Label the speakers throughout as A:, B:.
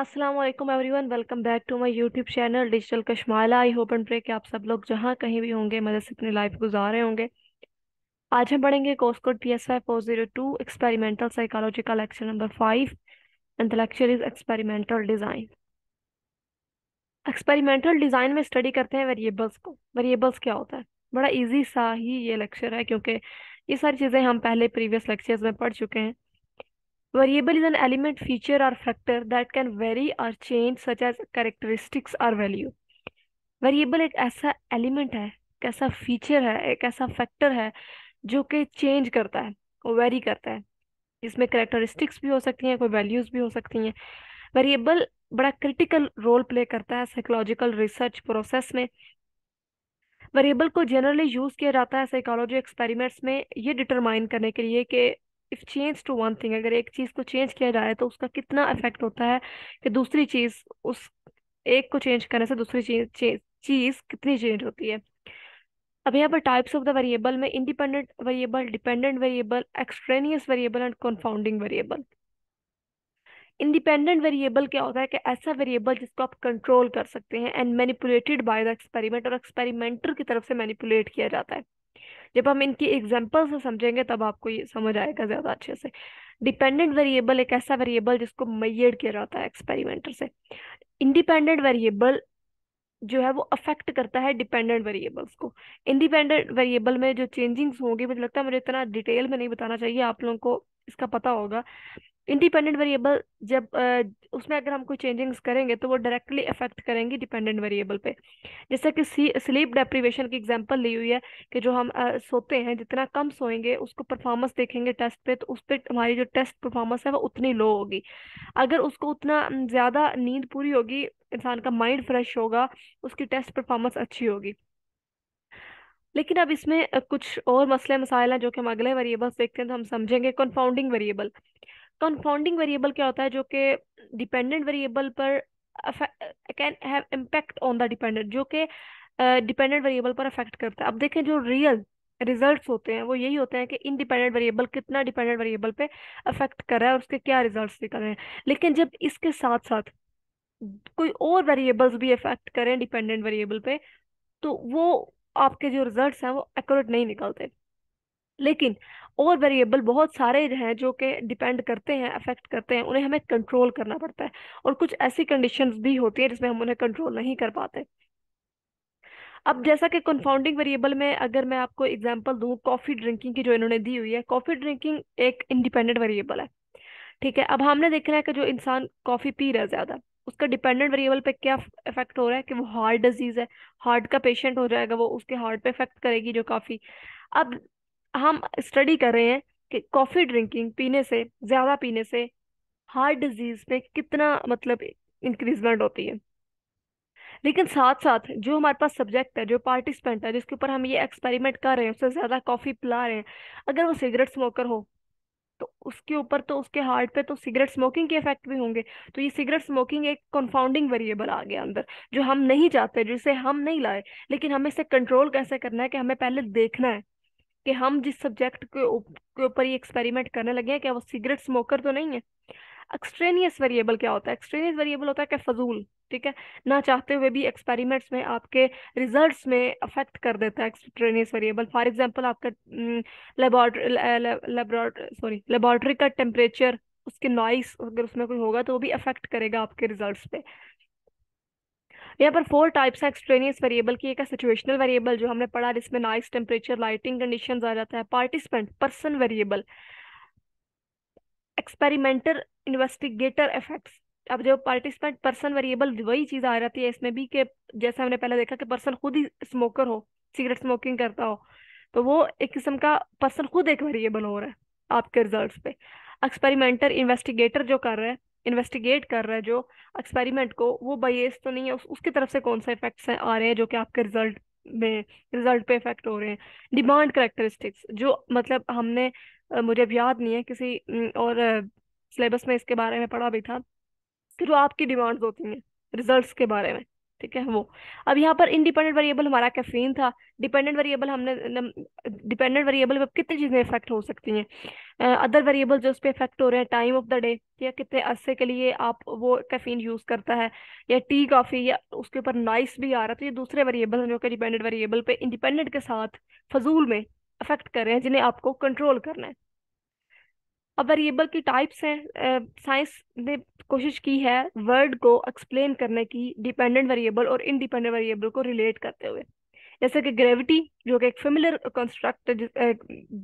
A: Aslam everyone welcome back to my YouTube channel digital Kashmala I hope and pray कि आप सब लोग जहाँ कहीं भी होंगे मदद से अपनी लाइफ गुजार रहे होंगे आज हम पढ़ेंगे course code P S five four zero two experimental psychology का lecture number five and lecture is experimental design experimental design में स्टडी करते हैं वेरिएबल्स को वेरिएबल्स क्या होता है बड़ा ईजी सा ही ये लेक्चर है क्योंकि ये सारी चीज़ें हम पहले प्रीवियस लेक्चर्स में पढ़ चुके हैं Variable is an element, feature or factor that can vary or change such as characteristics or value. Variable एक ऐसा एलिमेंट है एक ऐसा फीचर है एक ऐसा फैक्टर है जो कि चेंज करता है वो वेरी करता है इसमें करेक्टरिस्टिक्स भी हो सकती हैं कोई वैल्यूज़ भी हो सकती हैं वेरिएबल बड़ा क्रिटिकल रोल प्ले करता है साइकोलॉजिकल रिसर्च प्रोसेस में वेरिएबल को जनरली यूज़ किया जाता है साइकोलॉजी एक्सपेरिमेंट्स में ये डिटरमाइन करने के लिए कि if change to one thing अगर एक चीज़ को चेंज किया जाए तो उसका कितना इफेक्ट होता है कि दूसरी चीज़ उस एक को चेंज करने से दूसरी चीज़ चीज़ कितनी चेंज होती है अब यहाँ पर टाइप्स ऑफ द वेरिएबल में independent variable dependent variable extraneous variable and confounding variable independent variable क्या होता है कि ऐसा वेरिएबल जिसको आप कंट्रोल कर सकते हैं and manipulated by the experiment और एक्सपेरिमेंटर की तरफ से मैनिपुलेट किया जाता है जब हम इनकी एग्जाम्पल से समझेंगे तब आपको ये समझ आएगा ज़्यादा अच्छे से डिपेंडेंट वेरिएबल एक ऐसा वेरिएबल जिसको मैयड किया जाता है एक्सपेरिमेंटर से इंडिपेंडेंट वेरिएबल जो है वो अफेक्ट करता है डिपेंडेंट वेरिएबल्स को इंडिपेंडेंट वेरिएबल में जो चेंजिंग्स होंगे मुझे लगता है मुझे इतना डिटेल में नहीं बताना चाहिए आप लोगों को इसका पता होगा इंडिपेंडेंट वेरिएबल जब uh, उसमें अगर हम कोई चेंजिंग्स करेंगे तो वो डायरेक्टली अफेक्ट करेंगी डिपेंडेंट वेरिएबल पे जैसे कि सी स्लीप डेप्रीवेशन की एग्जांपल ली हुई है कि जो हम uh, सोते हैं जितना कम सोएंगे उसको परफॉर्मेंस देखेंगे टेस्ट पे तो उस पर हमारी जो टेस्ट परफॉर्मेंस है वो उतनी लो होगी अगर उसको उतना ज़्यादा नींद पूरी होगी इंसान का माइंड फ्रेश होगा उसकी टेस्ट परफॉर्मेंस अच्छी होगी लेकिन अब इसमें कुछ और मसले मसाइल हैं जो कि हम अगले वेरिएबल्स देखते हैं तो हम समझेंगे कन्फाउंडिंग वेरिएबल कॉन्फाउंडिंग वेरिएबल क्या होता है जो कि डिपेंडेंट वेरिएबल पर can have impact on the dependent जो कि डिपेंडेंट वेरिएबल पर अफेक्ट करता है अब देखें जो रियल रिजल्ट्स होते हैं वो यही होते हैं कि इनडिपेंडेंट वेरिएबल कितना डिपेंडेंट वेरिएबल पे अफेक्ट कर रहा है और उसके क्या रिजल्ट्स निकल रहे हैं लेकिन जब इसके साथ साथ कोई और वेरिएबल्स भी अफेक्ट करें डिपेंडेंट वेरिएबल पे तो वो आपके जो रिजल्ट्स हैं वो एक्यूरेट नहीं निकलते लेकिन और वेरिएबल बहुत सारे हैं जो कि डिपेंड करते हैं अफेक्ट करते हैं उन्हें हमें कंट्रोल करना पड़ता है और कुछ ऐसी कंडीशंस भी होती हैं जिसमें हम उन्हें कंट्रोल नहीं कर पाते अब जैसा कि कन्फाउंडिंग वेरिएबल में अगर मैं आपको एग्जांपल दूं कॉफ़ी ड्रिंकिंग की जो इन्होंने दी हुई है कॉफ़ी ड्रिंकिंग एक इंडिपेंडेंट वेरिएबल है ठीक है अब हमने देखना है कि जो इंसान कॉफ़ी पी रहा है ज़्यादा उसका डिपेंडेंट वेरिएबल पे क्या इफेक्ट हो रहा है कि वो हार्ट डिजीज़ है हार्ट का पेशेंट हो जाएगा वो उसके हार्ट पे इफेक्ट करेगी जो काफ़ी अब हम स्टडी कर रहे हैं कि कॉफ़ी ड्रिंकिंग पीने से ज़्यादा पीने से हार्ट डिजीज़ में कितना मतलब इंक्रीजमेंट होती है लेकिन साथ साथ जो हमारे पास सब्जेक्ट है जो पार्टिसिपेंट है जिसके ऊपर हम ये एक्सपेरिमेंट कर रहे हैं उससे ज़्यादा कॉफ़ी पिला रहे हैं अगर वो सिगरेट स्मोकर हो तो उसके ऊपर तो उसके हार्ट पे तो सिगरेट स्मोकिंग के इफेक्ट भी होंगे तो ये सिगरेट स्मोकिंग एक कंफाउंडिंग वेरिएबल आ गया अंदर जो हम नहीं चाहते जिसे हम नहीं लाए लेकिन हमें इसे कंट्रोल कैसे करना है कि हमें पहले देखना है कि हम जिस सब्जेक्ट के ऊपर ये एक्सपेरिमेंट करने लगे हैं क्या वो सिगरेट स्मोकर तो नहीं है एक्सट्रेनियस वेरिएबल क्या होता है एक्सट्रेनियस वेरिएबल होता है कि फजूल ठीक है ना चाहते हुए भी एक्सपेरिमेंट्स में आपके रिजल्ट्स में अफेक्ट कर देता है एक्सट्रेनियस वेरिएबल फॉर एग्जांपल आपका लेबॉर्ट्री सॉरी लेबॉर्ट्री का टेम्परेचर उसके नॉइस अगर उसमें कोई होगा तो वो भी अफेक्ट करेगा आपके रिजल्ट पे यहाँ पर फोर टाइप्स है एक्सट्रेनियस वेरिएबल की एक सिचुएशनल वेरिएबल जो हमने पढ़ा जिसमें नाइस टेम्परेचर लाइटिंग कंडीशन आ जाता है participant person variable experimental investigator effects अब जो पार्टिसिपेंट पर्सन वेरिएबल वही चीज़ आ जाती है इसमें भी कि जैसे हमने पहले देखा कि पर्सन खुद ही स्मोकर हो सिगरेट स्मोकिंग करता हो तो वो एक किस्म का पर्सन खुद एक वेरिएबल हो रहा है आपके रिजल्ट्स पे एक्सपेरिमेंटर इन्वेस्टिगेटर जो कर रहा है इन्वेस्टिगेट कर रहा है जो एक्सपेरिमेंट को वो बाइस तो नहीं है उस, उसकी तरफ से कौन सा इफेक्ट्स आ रहे हैं जो कि आपके रिजल्ट में रिजल्ट पे इफेक्ट हो रहे हैं डिमांड करेक्टरिस्टिक्स जो मतलब हमने मुझे अब याद नहीं है किसी और सिलेबस में इसके बारे में पढ़ा भी था कि जो आपकी डिमांड्स होती हैं रिजल्ट्स के बारे में ठीक है वो अब यहाँ पर इंडिपेंडेंट वेरिएबल हमारा कैफीन था डिपेंडेंट वेरिएबल हमने डिपेंडेंट वेरिएबल पर कितनी चीज़ें इफेक्ट हो सकती हैं अदर वेरिएबल जो उस पर इफेक्ट हो रहे हैं टाइम ऑफ द डे या कितने अरसे के लिए आप वो कैफीन यूज़ करता है या टी कॉफ़ी या उसके ऊपर नाइस भी आ रहा तो ये दूसरे वेरिएबल हैं जो कि डिपेंडेंट वेरिएबल पर इंडिपेंडेंट के साथ फजूल में अफेक्ट कर रहे हैं जिन्हें आपको कंट्रोल करना है अब वेरिएबल की टाइप्स हैं साइंस ने कोशिश की है वर्ड को एक्सप्लेन करने की डिपेंडेंट वेरिएबल और इनडिपेंडेंट वेरिएबल को रिलेट करते हुए जैसे कि ग्रेविटी जो कि एक फेमिलर कंस्ट्रक्ट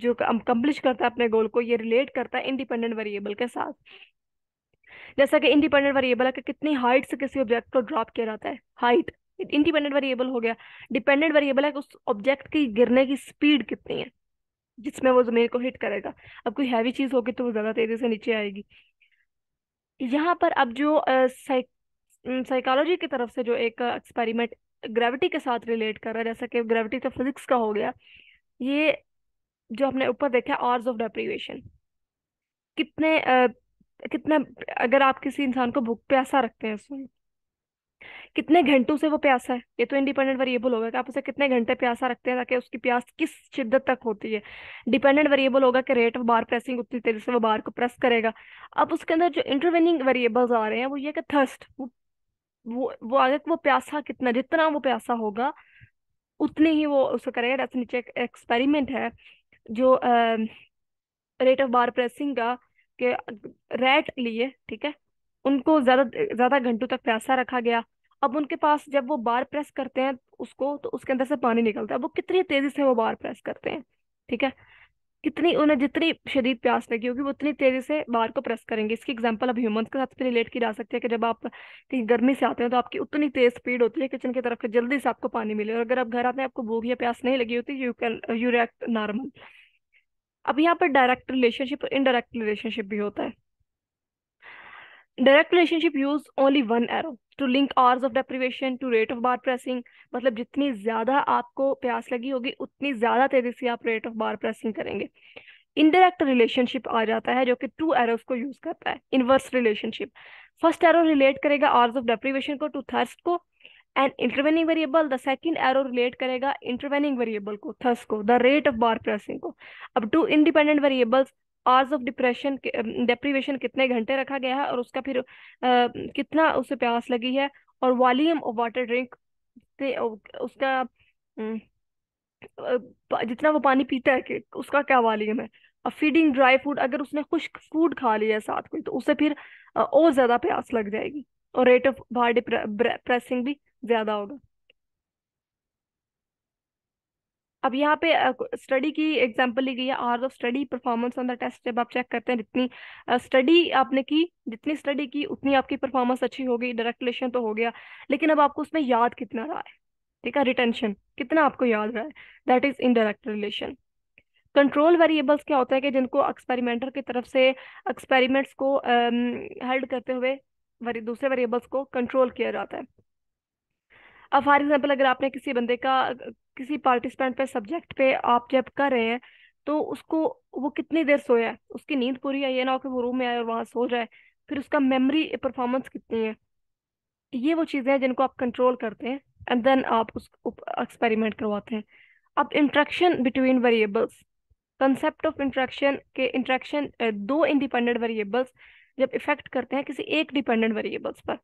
A: जो अकम्पलिश करता है अपने गोल को ये रिलेट करता है इंडिपेंडेंट वेरिएबल के साथ जैसा कि इंडिपेंडेंट वेरिएबल है कि कितनी हाइट से किसी ऑब्जेक्ट को ड्रॉप किया जाता है हाइट इंडिपेंडेंट वेरिएबल हो गया डिपेंडेंट वेरिएबल है कि उस ऑब्जेक्ट की गिरने की स्पीड कितनी है जिसमें वो जमीन को हिट करेगा अब कोई हैवी चीज़ होगी तो वो ज़्यादा तेज़ी से नीचे आएगी यहाँ पर अब जो साइकोलॉजी की तरफ से जो एक एक्सपेरिमेंट ग्रेविटी के साथ रिलेट कर रहा है जैसा कि ग्रेविटी तो फिजिक्स का हो गया ये जो हमने ऊपर देखा आर्स ऑफ डेप्रीवेशन कितने आ, कितने अगर आप किसी इंसान को भूख प्यासा रखते हैं उसमें कितने घंटों से वो प्यासा है ये तो इंडिपेंडेंट वेरिएबल होगा कि आप उसे कितने घंटे प्यासा रखते हैं ताकि उसकी प्यास किस शिद्दत तक होती है डिपेंडेंट वेरिएबल होगा कि रेट ऑफ बार प्रेसिंग उतनी तेजी से वो बार को प्रेस करेगा अब उसके अंदर जो इंटरवेनिंग वेरिएबल्स आ रहे हैं वो ये कि थर्स्ट वो वो वो आगे वो प्यासा कितना जितना वो प्यासा होगा उतने ही वो उसको करेगा जैसे नीचे एक एक्सपेरिमेंट है जो रेट ऑफ बार प्रेसिंग का के रेट लिए ठीक है उनको ज़्यादा ज़्यादा घंटों तक प्यासा रखा गया अब उनके पास जब वो बार प्रेस करते हैं उसको तो उसके अंदर से पानी निकलता है वो कितनी तेजी से वो बार प्रेस करते हैं ठीक है कितनी उन्हें जितनी शरीर प्यास लगी होगी वो उतनी तेजी से बार को प्रेस करेंगे इसकी एग्जांपल अब ह्यूमंस के साथ भी रिलेट की जा सकती है कि जब आप कहीं गर्मी से आते हैं तो आपकी उतनी तेज स्पीड होती है किचन की तरफ से जल्दी से आपको पानी मिले और अगर आप घर आते हैं आपको भूख या प्यास नहीं लगी होती you can you react normal अब यहाँ पर डायरेक्ट रिलेशनशिप और इनडायरेक्ट रिलेशनशिप भी होता है direct relationship use only one arrow to link hours of deprivation to rate of bar pressing मतलब जितनी ज़्यादा आपको प्यास लगी होगी उतनी ज़्यादा तेज़ी से आप रेट ऑफ बार प्रेसिंग करेंगे इनडायरेक्ट रिलेशनशिप आ जाता है जो कि टू एरोस को यूज करता है inverse relationship first arrow relate करेगा आवर्स ऑफ डेप्रिवेशन को टू थर्स्ट को and intervening variable the second arrow relate करेगा इंटरवेनिंग वेरिएबल को थर्स को the rate of bar pressing को अब two independent variables hours of depression deprivation कितने घंटे रखा गया है और उसका फिर आ, कितना उसे प्यास लगी है और वॉल्यूम ऑफ वाटर ड्रिंक से उसका जितना वो पानी पीता है कि उसका क्या वॉल्यूम है और फीडिंग ड्राई फूड अगर उसने खुश्क फूड खा लिया है साथ कोई तो उसे फिर और ज़्यादा प्यास लग जाएगी और रेट ऑफ बाहर डिप्रेसिंग भी ज़्यादा होगा अब यहाँ पे स्टडी की एग्जांपल ली गई है hours of study performance on the test जब आप चेक करते हैं जितनी स्टडी आपने की जितनी स्टडी की उतनी आपकी परफॉर्मेंस अच्छी होगी डायरेक्ट रिलेशन तो हो गया लेकिन अब आपको उसमें याद कितना रहा है ठीक है रिटेंशन कितना आपको याद रहा है that is indirect relation control variables क्या होता है कि जिनको एक्सपेरिमेंटर की तरफ से एक्सपेरिमेंट्स को हेल्ड करते हुए दूसरे वेरिएबल्स को कंट्रोल किया जाता है अब फॉर एग्जाम्पल अगर आपने किसी बंदे का किसी पार्टिसिपेंट पे सब्जेक्ट पे आप जब कर रहे हैं तो उसको वो कितनी देर सोया है उसकी नींद पूरी है ये ना हो कि वो रूम में आए और वहाँ सो जाए फिर उसका मेमोरी परफॉर्मेंस कितनी है ये वो चीज़ें हैं जिनको आप कंट्रोल करते हैं एंड देन आप उस एक्सपेरिमेंट करवाते हैं अब interaction between variables concept of interaction के इंट्रैक्शन दो इंडिपेंडेंट वेरिएबल्स जब इफेक्ट करते हैं किसी एक डिपेंडेंट वेरिएबल्स पर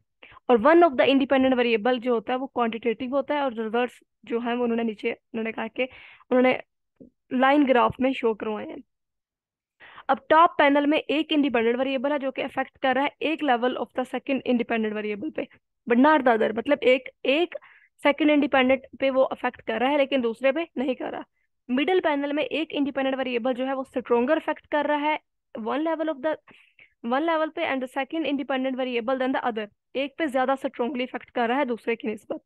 A: और one of the independent variable जो होता है वो क्वांटिटेटिव होता है और रिवर्स जो है वो उन्होंने नीचे उन्होंने कहा कि उन्होंने लाइन ग्राफ में शो करवाए हैं अब टॉप पैनल में एक इंडिपेंडेंट वेरिएबल है जो कि इफेक्ट कर रहा है एक level of the second independent variable पे बट नॉट द अदर मतलब एक एक सेकंड इंडिपेंडेंट पे वो अफेक्ट कर रहा है लेकिन दूसरे पे नहीं कर रहा मिडिल पैनल में एक इंडिपेंडेंट वेरिएबल जो है वो स्ट्रोंगर इफेक्ट कर रहा है one level of the one level पे and the second independent variable then the other एक पे ज्यादा स्ट्रॉन्गली इफेक्ट कर रहा है दूसरे की नस्बत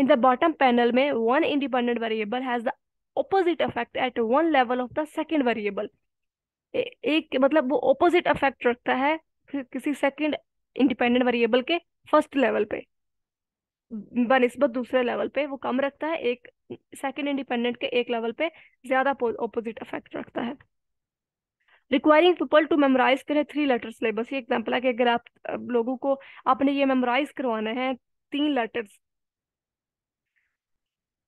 A: इन द बॉटम पैनल में one independent variable has the opposite effect at one level of the second variable एक मतलब वो ऑपोजिट इफेक्ट रखता है किसी सेकेंड इंडिपेंडेंट वेरिएबल के फर्स्ट लेवल पे बनस्बत दूसरे लेवल पे वो कम रखता है एक सेकेंड इंडिपेंडेंट के एक लेवल पे ज्यादा ऑपोजिट इफेक्ट रखता है रिक्वायरिंग पीपल टू मेमोराइज करें थ्री लेटर सिलेबस ये एग्जाम्पल है कि अगर आप लोगों को आपने ये मेमोराइज करवाना है तीन लेटर्स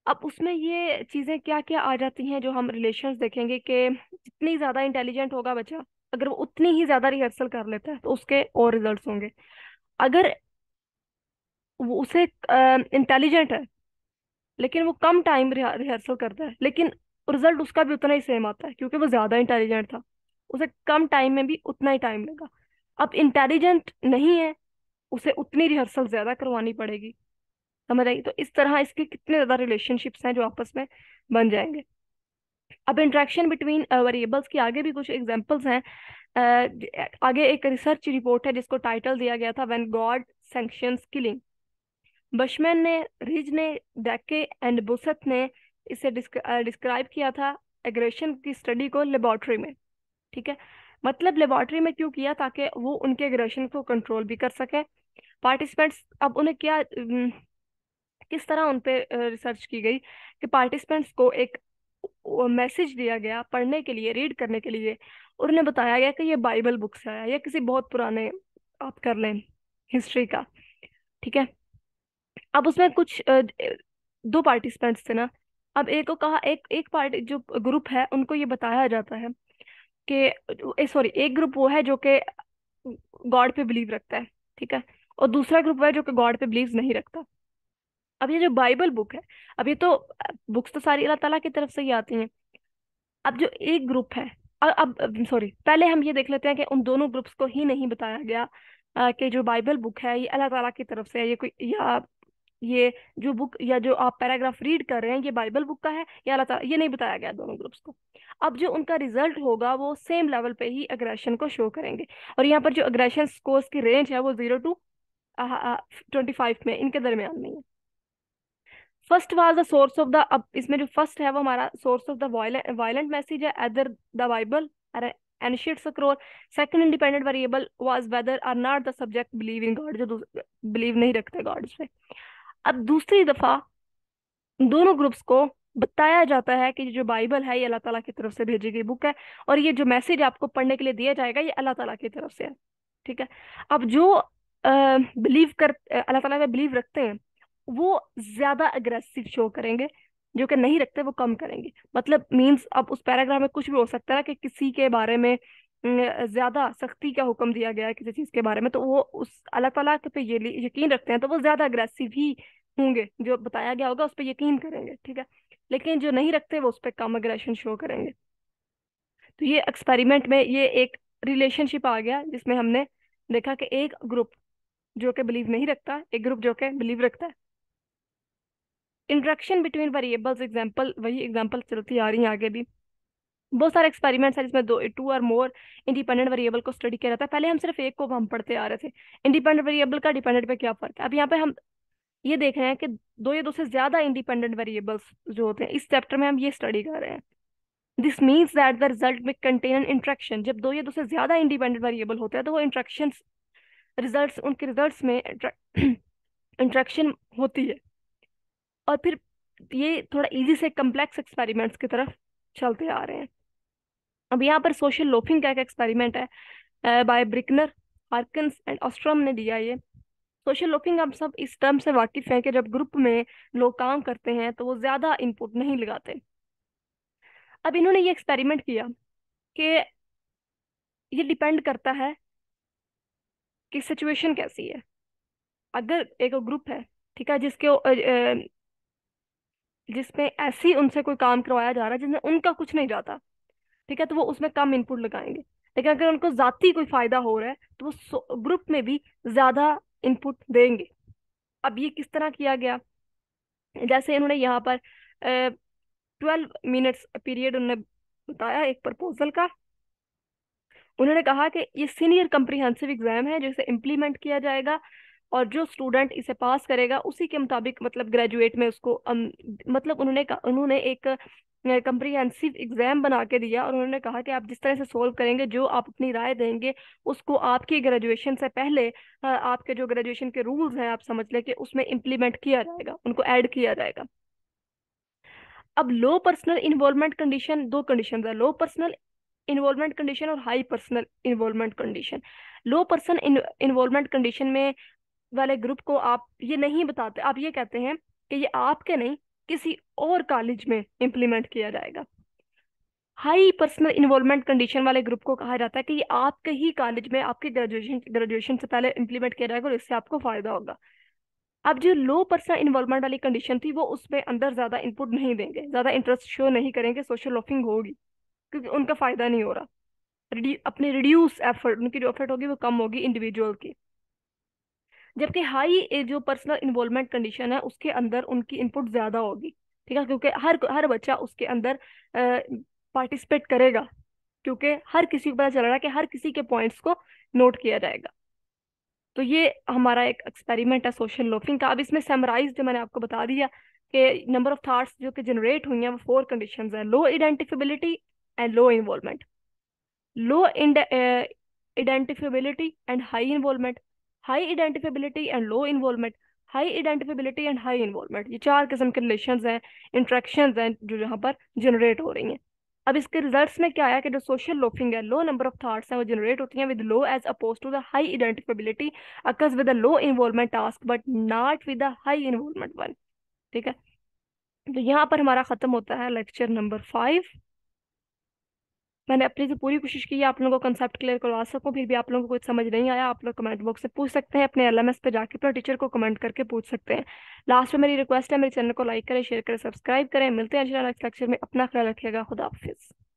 A: अब उसमें ये चीज़ें क्या क्या आ जाती हैं जो हम रिलेशंस देखेंगे कि जितनी ज़्यादा इंटेलिजेंट होगा बच्चा अगर वो उतनी ही ज़्यादा रिहर्सल कर लेता है तो उसके और रिजल्ट्स होंगे अगर वो उसे इंटेलिजेंट है लेकिन वो कम टाइम रिहर्सल करता है लेकिन रिजल्ट उसका भी उतना ही सेम आता है क्योंकि वो ज़्यादा इंटेलिजेंट था उसे कम टाइम में भी उतना ही टाइम लगा अब इंटेलिजेंट नहीं है उसे उतनी रिहर्सल ज्यादा करवानी पड़ेगी समझ आई तो इस तरह इसके कितने ज्यादा रिलेशनशिप्स हैं जो आपस में बन जाएंगे अब इंट्रैक्शन बिटवीन वेरिएबल्स की आगे भी कुछ एग्जाम्पल्स हैं uh, आगे एक रिसर्च रिपोर्ट है जिसको टाइटल दिया गया था when god sanctions killing bushman ने रिज ने डैके एंड बुसत ने इसे डिस्क्राइब uh, किया था एग्रेशन की स्टडी को लेबॉर्ट्री में ठीक है मतलब लेबॉर्ट्री में क्यों किया ताकि वो उनके एग्रेशन को कंट्रोल भी कर सकें पार्टिसिपेंट्स अब उन्हें क्या किस तरह उन पर रिसर्च की गई कि पार्टिसिपेंट्स को एक मैसेज दिया गया पढ़ने के लिए रीड करने के लिए और उन्हें बताया गया कि ये बाइबल बुक से आया या किसी बहुत पुराने आप कर लें हिस्ट्री का ठीक है अब उसमें कुछ दो पार्टिसिपेंट्स थे ना अब एक को कहा एक एक पार्टी जो ग्रुप है उनको ये बताया जाता है के सॉरी एक ग्रुप वो है जो कि गॉड पे बिलीव रखता है ठीक है और दूसरा ग्रुप वो है जो कि गॉड पे बिलीव नहीं रखता अब ये जो बाइबल बुक है अब ये तो बुक्स तो सारी अल्लाह ताला की तरफ से ही आती हैं अब जो एक ग्रुप है अब सॉरी पहले हम ये देख लेते हैं कि उन दोनों ग्रुप्स को ही नहीं बताया गया कि जो बाइबल बुक है ये अल्लाह ताला की तरफ से है ये कोई या ये जो बुक या जो आप पैराग्राफ रीड कर रहे हैं ये बाइबल बुक का है या अल्लाह ताला ये नहीं बताया गया दोनों ग्रुप्स को अब जो उनका रिजल्ट होगा वो सेम लेवल पे ही अग्रेशन को शो करेंगे और यहाँ पर जो अग्रेशन स्कोर्स की रेंज है वो जीरो टू ट्वेंटी फाइव में इनके दरमियान में है first was the source of the अब इसमें जो फर्स्ट है वो हमारा source of the violent message है either the Bible and shifts across second independent variable was whether or not the subject believe in God जो बिलीव नहीं रखते गॉड्स पे अब दूसरी दफा दोनों ग्रुप्स को बताया जाता है कि जो बाइबल है ये अल्लाह ताला की तरफ से भेजी गई बुक है और ये जो मैसेज आपको पढ़ने के लिए दिया जाएगा ये अल्लाह ताला की तरफ से है ठीक है अब जो बिलीव कर अल्लाह ताला में बिलीव रखते हैं वो ज्यादा अग्रेसिव शो करेंगे जो कि नहीं रखते वो कम करेंगे मतलब मीन्स अब उस पैराग्राफ में कुछ भी हो सकता है ना कि किसी के बारे में ज्यादा सख्ती का हुक्म दिया गया है किसी चीज के बारे में तो वो उस अल्लाह के पे ये यकीन रखते हैं तो वो ज्यादा अग्रेसिव ही होंगे जो बताया गया होगा उस पर यकीन करेंगे ठीक है लेकिन जो नहीं रखते वो उस पर कम अग्रेशन शो करेंगे तो ये एक्सपेरिमेंट में ये एक रिलेशनशिप आ गया जिसमें हमने देखा कि एक ग्रुप जो कि बिलीव नहीं रखता एक ग्रुप जो कि बिलीव रखता है इंट्रैक्शन बिटवीन वेरिएबल्स एग्जाम्पल वही एग्जाम्पल चलती आ रही है आगे भी बहुत सारे एक्सपेरिमेंट्स हैं जिसमें दो टू और मोर इंडिपेंडेंट वेरिएबल को स्टडी किया जाता है पहले हम सिर्फ एक को हम पढ़ते आ रहे थे इंडिपेंडेंट वेरिएबल का डिपेंडेंट पे क्या फर्क है अब यहाँ पे हम ये देख रहे हैं कि दो या दो से ज्यादा इंडिपेंडेंट वेरिएबल्स जो होते हैं इस चैप्टर में हम ये स्टडी कर रहे हैं this means that the result में कंटेन एन इंट्रैक्शन जब दो या दो से ज्यादा इंडिपेंडेंट वेरिएबल होते हैं तो वो इंट्रैक्शन रिजल्ट उनके रिजल्ट में इंट्रैक्शन होती है और फिर ये थोड़ा इजी से कम्प्लेक्स एक्सपेरिमेंट्स की तरफ चलते आ रहे हैं अब यहाँ पर सोशल लोफिंग का एक एक्सपेरिमेंट है बाय ब्रिकनर पार्किंस एंड ऑस्ट्रम ने दिया ये सोशल लोफिंग हम सब इस टर्म से वाकिफ हैं कि जब ग्रुप में लोग काम करते हैं तो वो ज़्यादा इनपुट नहीं लगाते अब इन्होंने ये एक्सपेरिमेंट किया कि ये डिपेंड करता है कि सिचुएशन कैसी है अगर एक ग्रुप है ठीक है जिसके जिसमें ऐसी उनसे कोई काम करवाया जा रहा है जिसमें उनका कुछ नहीं जाता ठीक है तो वो उसमें कम इनपुट लगाएंगे लेकिन अगर उनको जाती कोई फायदा हो रहा है तो वो ग्रुप में भी ज्यादा इनपुट देंगे अब ये किस तरह किया गया जैसे इन्होंने यहाँ पर ट्वेल्व मिनट्स पीरियड उन्होंने बताया एक प्रपोजल का उन्होंने कहा कि ये सीनियर कम्प्रीहेंसिव एग्जाम है जिसे इम्प्लीमेंट किया जाएगा और जो स्टूडेंट इसे पास करेगा उसी के मुताबिक मतलब ग्रेजुएट में उसको मतलब उन्होंने उन्होंने एक कंप्रीहेंसिव एग्जाम बना के दिया और उन्होंने कहा कि आप जिस तरह से सोल्व करेंगे जो आप अपनी राय देंगे उसको आपकी ग्रेजुएशन से पहले आपके जो ग्रेजुएशन के रूल्स हैं आप समझ लें कि उसमें इम्प्लीमेंट किया जाएगा उनको ऐड किया जाएगा अब लो पर्सनल इन्वॉल्वमेंट कंडीशन दो कंडीशन है लो पर्सनल इन्वॉल्वमेंट कंडीशन और high personal involvement condition low person involvement condition में वाले ग्रुप को आप ये नहीं बताते आप ये कहते हैं कि ये आपके नहीं किसी और कॉलेज में इम्प्लीमेंट किया जाएगा हाई पर्सनल इन्वॉल्वमेंट कंडीशन वाले ग्रुप को कहा जाता है कि ये आपके ही कॉलेज में आपके ग्रेजुएशन ग्रेजुएशन से पहले इम्प्लीमेंट किया जाएगा और इससे आपको फ़ायदा होगा अब जो लो पर्सनल इन्वॉल्वमेंट वाली कंडीशन थी वो उसमें अंदर ज़्यादा इनपुट नहीं देंगे ज़्यादा इंटरेस्ट शो नहीं करेंगे सोशल लॉफिंग होगी क्योंकि उनका फ़ायदा नहीं हो रहा अपने रिड्यूस एफर्ट उनकी जो एफर्ट होगी वो कम होगी इंडिविजुअल की जबकि हाई जो पर्सनल इन्वॉल्वमेंट कंडीशन है उसके अंदर उनकी इनपुट ज़्यादा होगी ठीक है क्योंकि हर हर बच्चा उसके अंदर पार्टिसिपेट करेगा क्योंकि हर किसी को पता चल रहा है कि हर किसी के पॉइंट्स को नोट किया जाएगा तो ये हमारा एक एक्सपेरिमेंट है सोशल लोफिंग का अब इसमें समराइज मैंने आपको बता दिया कि नंबर ऑफ थाट्स जो कि जनरेट हुई हैं वो फोर कंडीशन है low identifiability and low involvement low identifiability and high involvement high identifiability and low involvement high identifiability and high involvement ये चार किस्म के रिलेशन हैं इंट्रैक्शन हैं जो यहाँ पर जनरेट हो रही हैं अब इसके रिजल्ट्स में क्या आया कि जो सोशल लोफिंग है लो नंबर ऑफ थॉट्स हैं वो जनरेट होती हैं with low as opposed to the high identifiability occurs with a low involvement task but not with a high involvement one ठीक है तो यहाँ पर हमारा ख़त्म होता है लेक्चर नंबर फाइव मैंने अपनी से पूरी कोशिश की आप लोगों को कंसेप्ट क्लियर करवा सकूँ फिर भी आप लोगों को कुछ समझ नहीं आया आप लोग कमेंट बॉक्स में पूछ सकते हैं अपने एल एम एस पर जाकर अपना टीचर को कमेंट करके पूछ सकते हैं लास्ट में मेरी रिक्वेस्ट है मेरे चैनल को लाइक करें शेयर करें सब्सक्राइब करें मिलते हैं नेक्स्ट लेक्चर में अपना ख्याल रखिएगा खुदाफिज